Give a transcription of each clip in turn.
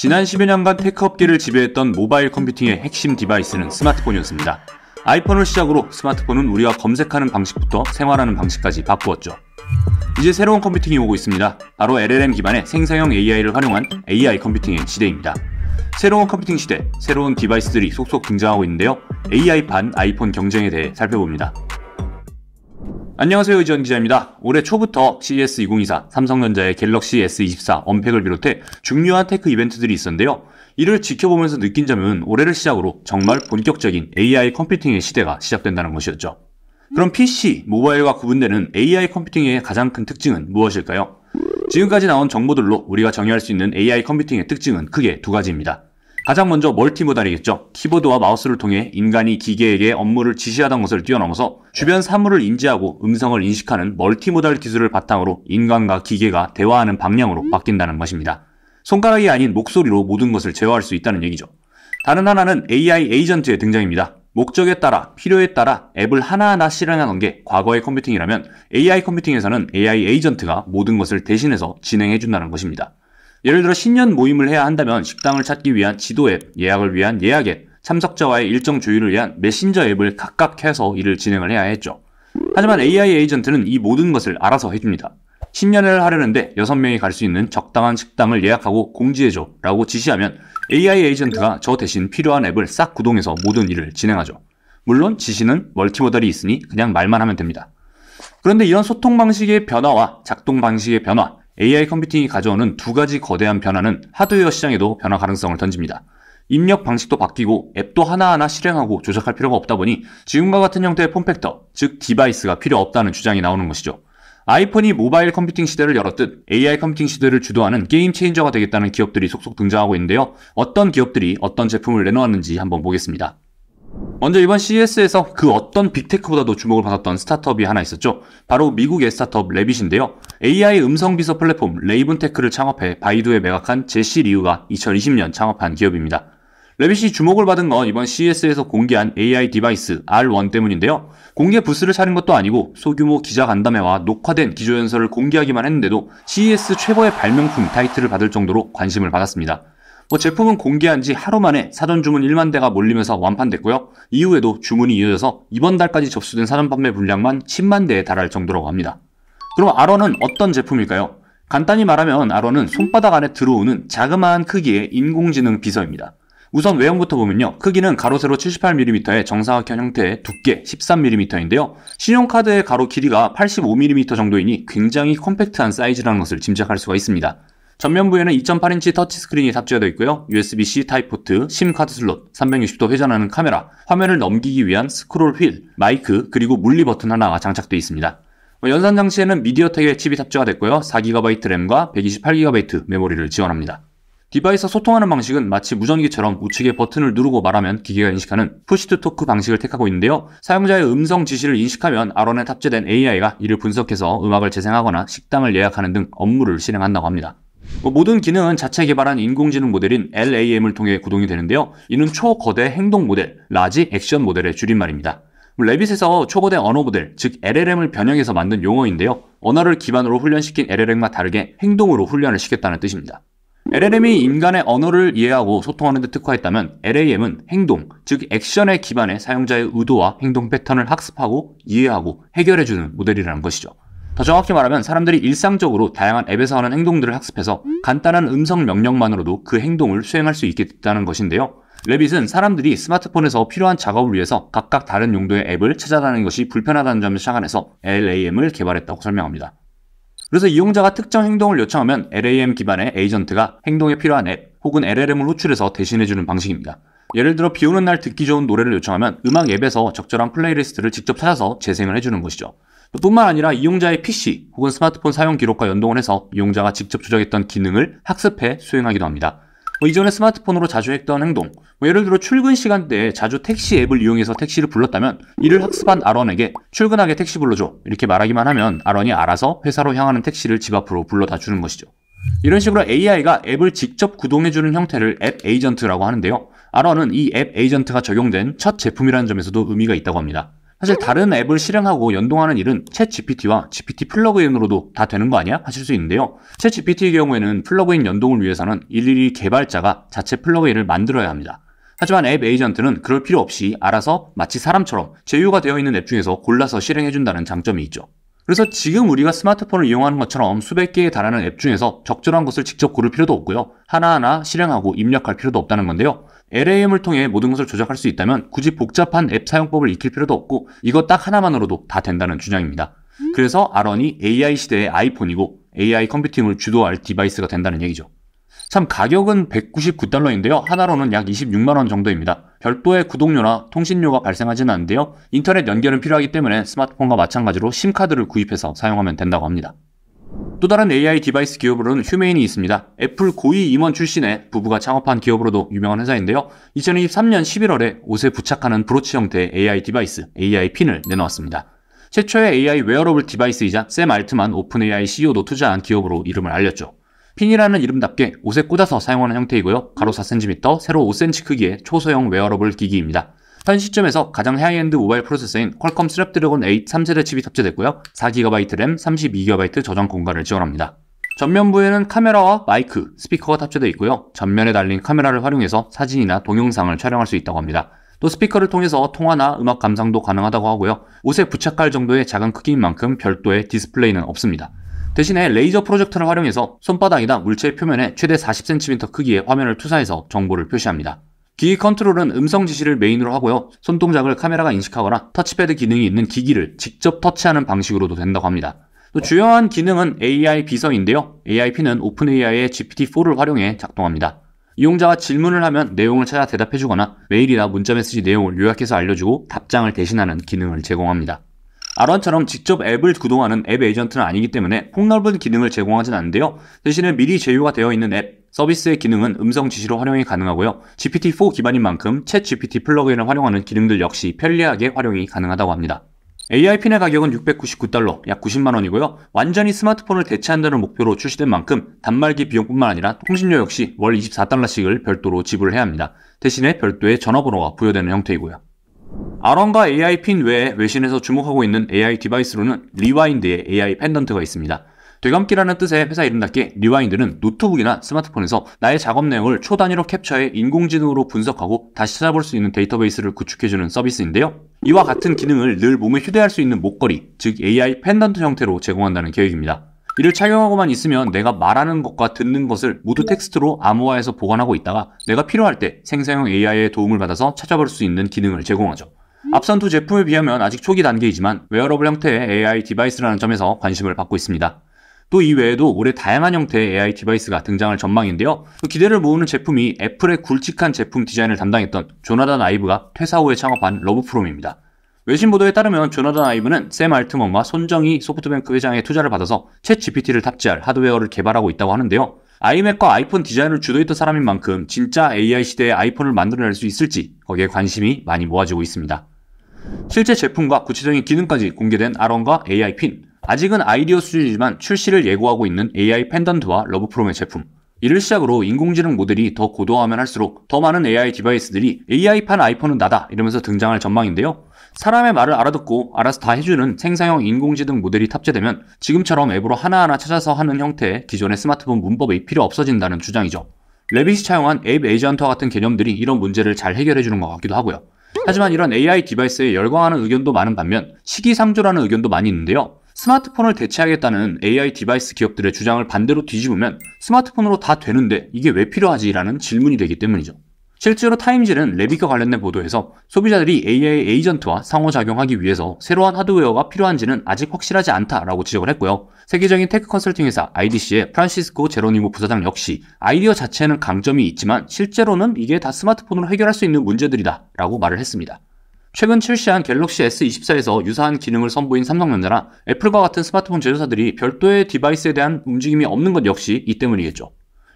지난 10여 년간 테크업계를 지배했던 모바일 컴퓨팅의 핵심 디바이스는 스마트폰이었습니다. 아이폰을 시작으로 스마트폰은 우리가 검색하는 방식부터 생활하는 방식까지 바꾸었죠. 이제 새로운 컴퓨팅이 오고 있습니다. 바로 LLM 기반의 생성형 AI를 활용한 AI 컴퓨팅의 시대입니다. 새로운 컴퓨팅 시대, 새로운 디바이스들이 속속 등장하고 있는데요. AI 반 아이폰 경쟁에 대해 살펴봅니다. 안녕하세요 이지원 기자입니다. 올해 초부터 CES 2024 삼성전자의 갤럭시 S24 언팩을 비롯해 중요한 테크 이벤트들이 있었는데요. 이를 지켜보면서 느낀 점은 올해를 시작으로 정말 본격적인 AI 컴퓨팅의 시대가 시작된다는 것이었죠. 그럼 PC, 모바일과 구분되는 AI 컴퓨팅의 가장 큰 특징은 무엇일까요? 지금까지 나온 정보들로 우리가 정의할 수 있는 AI 컴퓨팅의 특징은 크게 두 가지입니다. 가장 먼저 멀티모달이겠죠. 키보드와 마우스를 통해 인간이 기계에게 업무를 지시하던 것을 뛰어넘어서 주변 사물을 인지하고 음성을 인식하는 멀티모달 기술을 바탕으로 인간과 기계가 대화하는 방향으로 바뀐다는 것입니다. 손가락이 아닌 목소리로 모든 것을 제어할 수 있다는 얘기죠. 다른 하나는 AI 에이전트의 등장입니다. 목적에 따라 필요에 따라 앱을 하나하나 실행하는 게 과거의 컴퓨팅이라면 AI 컴퓨팅에서는 AI 에이전트가 모든 것을 대신해서 진행해준다는 것입니다. 예를 들어 신년 모임을 해야 한다면 식당을 찾기 위한 지도 앱, 예약을 위한 예약 앱, 참석자와의 일정 조율을 위한 메신저 앱을 각각 해서 일을 진행을 해야 했죠. 하지만 AI 에이전트는 이 모든 것을 알아서 해줍니다. 신년회를 하려는데 6명이 갈 수 있는 적당한 식당을 예약하고 공지해줘 라고 지시하면 AI 에이전트가 저 대신 필요한 앱을 싹 구동해서 모든 일을 진행하죠. 물론 지시는 멀티모델이 있으니 그냥 말만 하면 됩니다. 그런데 이런 소통 방식의 변화와 작동 방식의 변화, AI 컴퓨팅이 가져오는 두 가지 거대한 변화는 하드웨어 시장에도 변화 가능성을 던집니다. 입력 방식도 바뀌고 앱도 하나하나 실행하고 조작할 필요가 없다 보니 지금과 같은 형태의 폼팩터, 즉 디바이스가 필요 없다는 주장이 나오는 것이죠. 아이폰이 모바일 컴퓨팅 시대를 열었듯 AI 컴퓨팅 시대를 주도하는 게임 체인저가 되겠다는 기업들이 속속 등장하고 있는데요. 어떤 기업들이 어떤 제품을 내놓았는지 한번 보겠습니다. 먼저 이번 CES에서 그 어떤 빅테크보다도 주목을 받았던 스타트업이 하나 있었죠. 바로 미국의 스타트업 레빗인데요. AI 음성 비서 플랫폼 레이븐테크를 창업해 바이두에 매각한 제시 리우가 2020년 창업한 기업입니다. 레빗이 주목을 받은 건 이번 CES에서 공개한 AI 디바이스 R1 때문인데요. 공개 부스를 차린 것도 아니고 소규모 기자 간담회와 녹화된 기조연설을 공개하기만 했는데도 CES 최고의 발명품 타이틀을 받을 정도로 관심을 받았습니다. 뭐 제품은 공개한 지 하루 만에 사전 주문 1만 대가 몰리면서 완판됐고요. 이후에도 주문이 이어져서 이번 달까지 접수된 사전 판매 분량만 10만 대에 달할 정도라고 합니다. 그럼 아론은 어떤 제품일까요? 간단히 말하면 아론은 손바닥 안에 들어오는 자그마한 크기의 인공지능 비서입니다. 우선 외형부터 보면요. 크기는 가로 세로 78mm의 정사각형 형태의 두께 13mm인데요. 신용카드의 가로 길이가 85mm 정도이니 굉장히 컴팩트한 사이즈라는 것을 짐작할 수가 있습니다. 전면부에는 2.8인치 터치스크린이 탑재되어 있고요. USB-C 타입 포트, 심 카드 슬롯, 360도 회전하는 카메라, 화면을 넘기기 위한 스크롤 휠, 마이크, 그리고 물리 버튼 하나가 장착되어 있습니다. 뭐 연산 장치에는 미디어텍의 칩이 탑재가 됐고요. 4GB 램과 128GB 메모리를 지원합니다. 디바이스와 소통하는 방식은 마치 무전기처럼 우측의 버튼을 누르고 말하면 기계가 인식하는 푸시투토크 방식을 택하고 있는데요. 사용자의 음성 지시를 인식하면 아론에 탑재된 AI가 이를 분석해서 음악을 재생하거나 식당을 예약하는 등 업무를 실행한다고 합니다. 뭐 모든 기능은 자체 개발한 인공지능 모델인 LAM을 통해 구동이 되는데요. 이는 초거대 행동 모델, 라지 액션 모델의 줄임말입니다. 레빗에서 초거대 언어 모델, 즉 LLM을 변형해서 만든 용어인데요. 언어를 기반으로 훈련시킨 LLM과 다르게 행동으로 훈련을 시켰다는 뜻입니다. LLM이 인간의 언어를 이해하고 소통하는 데 특화했다면 LAM은 행동, 즉액션의 기반해 사용자의 의도와 행동 패턴을 학습하고 이해하고 해결해주는 모델이라는 것이죠. 더 정확히 말하면 사람들이 일상적으로 다양한 앱에서 하는 행동들을 학습해서 간단한 음성 명령만으로도 그 행동을 수행할 수 있게 됐다는 것인데요. 레빗은 사람들이 스마트폰에서 필요한 작업을 위해서 각각 다른 용도의 앱을 찾아다니는 것이 불편하다는 점을 착안해서 LAM을 개발했다고 설명합니다. 그래서 이용자가 특정 행동을 요청하면 LAM 기반의 에이전트가 행동에 필요한 앱 혹은 LLM을 호출해서 대신해주는 방식입니다. 예를 들어 비 오는 날 듣기 좋은 노래를 요청하면 음악 앱에서 적절한 플레이리스트를 직접 찾아서 재생을 해주는 것이죠. 뿐만 아니라 이용자의 PC 혹은 스마트폰 사용 기록과 연동을 해서 이용자가 직접 조작했던 기능을 학습해 수행하기도 합니다. 뭐 이전에 스마트폰으로 자주 했던 행동 뭐 예를 들어 출근 시간대에 자주 택시 앱을 이용해서 택시를 불렀다면 이를 학습한 아런에게 출근하게 택시 불러줘 이렇게 말하기만 하면 아런이 알아서 회사로 향하는 택시를 집 앞으로 불러다 주는 것이죠. 이런 식으로 AI가 앱을 직접 구동해주는 형태를 앱 에이전트라고 하는데요. 아런은 이 앱 에이전트가 적용된 첫 제품이라는 점에서도 의미가 있다고 합니다. 사실 다른 앱을 실행하고 연동하는 일은 챗 GPT와 GPT 플러그인으로도 다 되는 거 아니야? 하실 수 있는데요. 챗 GPT의 경우에는 플러그인 연동을 위해서는 일일이 개발자가 자체 플러그인을 만들어야 합니다. 하지만 앱 에이전트는 그럴 필요 없이 알아서 마치 사람처럼 제휴가 되어 있는 앱 중에서 골라서 실행해준다는 장점이 있죠. 그래서 지금 우리가 스마트폰을 이용하는 것처럼 수백 개에 달하는 앱 중에서 적절한 것을 직접 고를 필요도 없고요. 하나하나 실행하고 입력할 필요도 없다는 건데요. LAM을 통해 모든 것을 조작할 수 있다면 굳이 복잡한 앱 사용법을 익힐 필요도 없고 이것 딱 하나만으로도 다 된다는 주장입니다. 그래서 아론이 AI 시대의 아이폰이고 AI 컴퓨팅을 주도할 디바이스가 된다는 얘기죠. 참 가격은 199달러인데요. 하나로는 약 26만원 정도입니다. 별도의 구독료나 통신료가 발생하지는 않는데요. 인터넷 연결은 필요하기 때문에 스마트폰과 마찬가지로 심카드를 구입해서 사용하면 된다고 합니다. 또 다른 AI 디바이스 기업으로는 휴메인이 있습니다. 애플 고위 임원 출신의 부부가 창업한 기업으로도 유명한 회사인데요. 2023년 11월에 옷에 부착하는 브로치 형태의 AI 디바이스, AI 핀을 내놓았습니다. 최초의 AI 웨어러블 디바이스이자 샘 알트만 오픈 AI CEO도 투자한 기업으로 이름을 알렸죠. 핀이라는 이름답게 옷에 꽂아서 사용하는 형태이고요. 가로 4cm, 세로 5cm 크기의 초소형 웨어러블 기기입니다. 현 시점에서 가장 하이엔드 모바일 프로세서인 퀄컴 스냅드래곤 8 3세대 칩이 탑재됐고요. 4GB 램, 32GB 저장 공간을 지원합니다. 전면부에는 카메라와 마이크, 스피커가 탑재되어 있고요. 전면에 달린 카메라를 활용해서 사진이나 동영상을 촬영할 수 있다고 합니다. 또 스피커를 통해서 통화나 음악 감상도 가능하다고 하고요. 옷에 부착할 정도의 작은 크기인 만큼 별도의 디스플레이는 없습니다. 대신에 레이저 프로젝터를 활용해서 손바닥이나 물체 표면에 최대 40cm 크기의 화면을 투사해서 정보를 표시합니다. 기기 컨트롤은 음성 지시를 메인으로 하고요. 손동작을 카메라가 인식하거나 터치패드 기능이 있는 기기를 직접 터치하는 방식으로도 된다고 합니다. 또 주요한 기능은 AI 비서인데요. AIP는 오픈AI의 GPT-4를 활용해 작동합니다. 이용자와 질문을 하면 내용을 찾아 대답해주거나 메일이나 문자 메시지 내용을 요약해서 알려주고 답장을 대신하는 기능을 제공합니다. 아론처럼 직접 앱을 구동하는 앱 에이전트는 아니기 때문에 폭넓은 기능을 제공하진 않는데요. 대신에 미리 제휴가 되어 있는 앱, 서비스의 기능은 음성 지시로 활용이 가능하고요. GPT-4 기반인 만큼 챗 GPT 플러그인을 활용하는 기능들 역시 편리하게 활용이 가능하다고 합니다. AI핀의 가격은 699달러, 약 90만원이고요. 완전히 스마트폰을 대체한다는 목표로 출시된 만큼 단말기 비용뿐만 아니라 통신료 역시 월 24달러씩을 별도로 지불해야 합니다. 대신에 별도의 전화번호가 부여되는 형태이고요. 아런과 AI 핀 외에 외신에서 주목하고 있는 AI 디바이스로는 리와인드의 AI 펜던트가 있습니다. 되감기라는 뜻의 회사 이름답게 리와인드는 노트북이나 스마트폰에서 나의 작업 내용을 초단위로 캡처해 인공지능으로 분석하고 다시 찾아볼 수 있는 데이터베이스를 구축해주는 서비스인데요. 이와 같은 기능을 늘 몸에 휴대할 수 있는 목걸이, 즉 AI 펜던트 형태로 제공한다는 계획입니다. 이를 착용하고만 있으면 내가 말하는 것과 듣는 것을 모두 네. 텍스트로 암호화해서 보관하고 있다가 내가 필요할 때 생성형 AI의 도움을 받아서 찾아볼 수 있는 기능을 제공하죠. 음. 앞선 두 제품에 비하면 아직 초기 단계이지만 웨어러블 형태의 AI 디바이스라는 점에서 관심을 받고 있습니다. 또 이외에도 올해 다양한 형태의 AI 디바이스가 등장할 전망인데요. 그 기대를 모으는 제품이 애플의 굵직한 제품 디자인을 담당했던 조나단 아이브가 퇴사 후에 창업한 러브프롬입니다. 외신 보도에 따르면 조나단 아이브는 샘 알트먼과 손정희 소프트뱅크 회장의 투자를 받아서 챗 GPT를 탑재할 하드웨어를 개발하고 있다고 하는데요. 아이맥과 아이폰 디자인을 주도했던 사람인 만큼 진짜 AI 시대의 아이폰을 만들어낼 수 있을지 거기에 관심이 많이 모아지고 있습니다. 실제 제품과 구체적인 기능까지 공개된 아론과 AI 핀, 아직은 아이디어 수준이지만 출시를 예고하고 있는 AI 펜던트와 러브프롬의 제품, 이를 시작으로 인공지능 모델이 더 고도화하면 할수록 더 많은 AI 디바이스들이 AI판 아이폰은 나다 이러면서 등장할 전망인데요. 사람의 말을 알아듣고 알아서 다 해주는 생성형 인공지능 모델이 탑재되면 지금처럼 앱으로 하나하나 찾아서 하는 형태의 기존의 스마트폰 문법이 필요 없어진다는 주장이죠. 레빗이 차용한 앱 에이전트와 같은 개념들이 이런 문제를 잘 해결해주는 것 같기도 하고요. 하지만 이런 AI 디바이스에 열광하는 의견도 많은 반면 시기상조라는 의견도 많이 있는데요. 스마트폰을 대체하겠다는 AI 디바이스 기업들의 주장을 반대로 뒤집으면 스마트폰으로 다 되는데 이게 왜 필요하지? 라는 질문이 되기 때문이죠. 실제로 타임즈는 레빗과 관련된 보도에서 소비자들이 AI 에이전트와 상호작용하기 위해서 새로운 하드웨어가 필요한지는 아직 확실하지 않다라고 지적을 했고요. 세계적인 테크 컨설팅 회사 IDC의 프란시스코 제로니모 부사장 역시 아이디어 자체는 강점이 있지만 실제로는 이게 다 스마트폰으로 해결할 수 있는 문제들이다 라고 말을 했습니다. 최근 출시한 갤럭시 S24에서 유사한 기능을 선보인 삼성전자나 애플과 같은 스마트폰 제조사들이 별도의 디바이스에 대한 움직임이 없는 것 역시 이 때문이겠죠.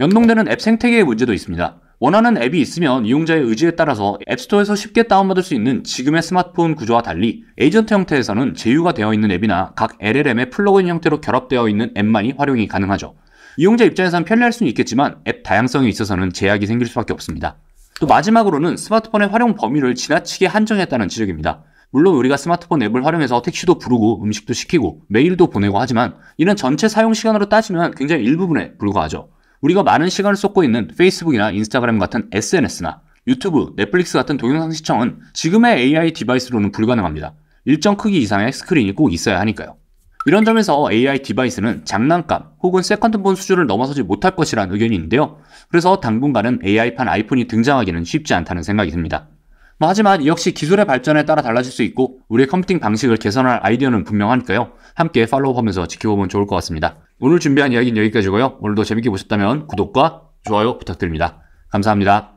연동되는 앱 생태계의 문제도 있습니다. 원하는 앱이 있으면 이용자의 의지에 따라서 앱스토어에서 쉽게 다운받을 수 있는 지금의 스마트폰 구조와 달리 에이전트 형태에서는 제휴가 되어 있는 앱이나 각 LLM의 플러그인 형태로 결합되어 있는 앱만이 활용이 가능하죠. 이용자 입장에선 편리할 수는 있겠지만 앱 다양성에 있어서는 제약이 생길 수밖에 없습니다. 또 마지막으로는 스마트폰의 활용 범위를 지나치게 한정했다는 지적입니다. 물론 우리가 스마트폰 앱을 활용해서 택시도 부르고 음식도 시키고 메일도 보내고 하지만 이는 전체 사용 시간으로 따지면 굉장히 일부분에 불과하죠. 우리가 많은 시간을 쏟고 있는 페이스북이나 인스타그램 같은 SNS나 유튜브, 넷플릭스 같은 동영상 시청은 지금의 AI 디바이스로는 불가능합니다. 일정 크기 이상의 스크린이 꼭 있어야 하니까요. 이런 점에서 AI 디바이스는 장난감 혹은 세컨드폰 수준을 넘어서지 못할 것이라는 의견이 있는데요. 그래서 당분간은 AI판 아이폰이 등장하기는 쉽지 않다는 생각이 듭니다. 뭐 하지만 역시 기술의 발전에 따라 달라질 수 있고 우리의 컴퓨팅 방식을 개선할 아이디어는 분명하니까요. 함께 팔로우하면서 지켜보면 좋을 것 같습니다. 오늘 준비한 이야기는 여기까지고요. 오늘도 재밌게 보셨다면 구독과 좋아요 부탁드립니다. 감사합니다.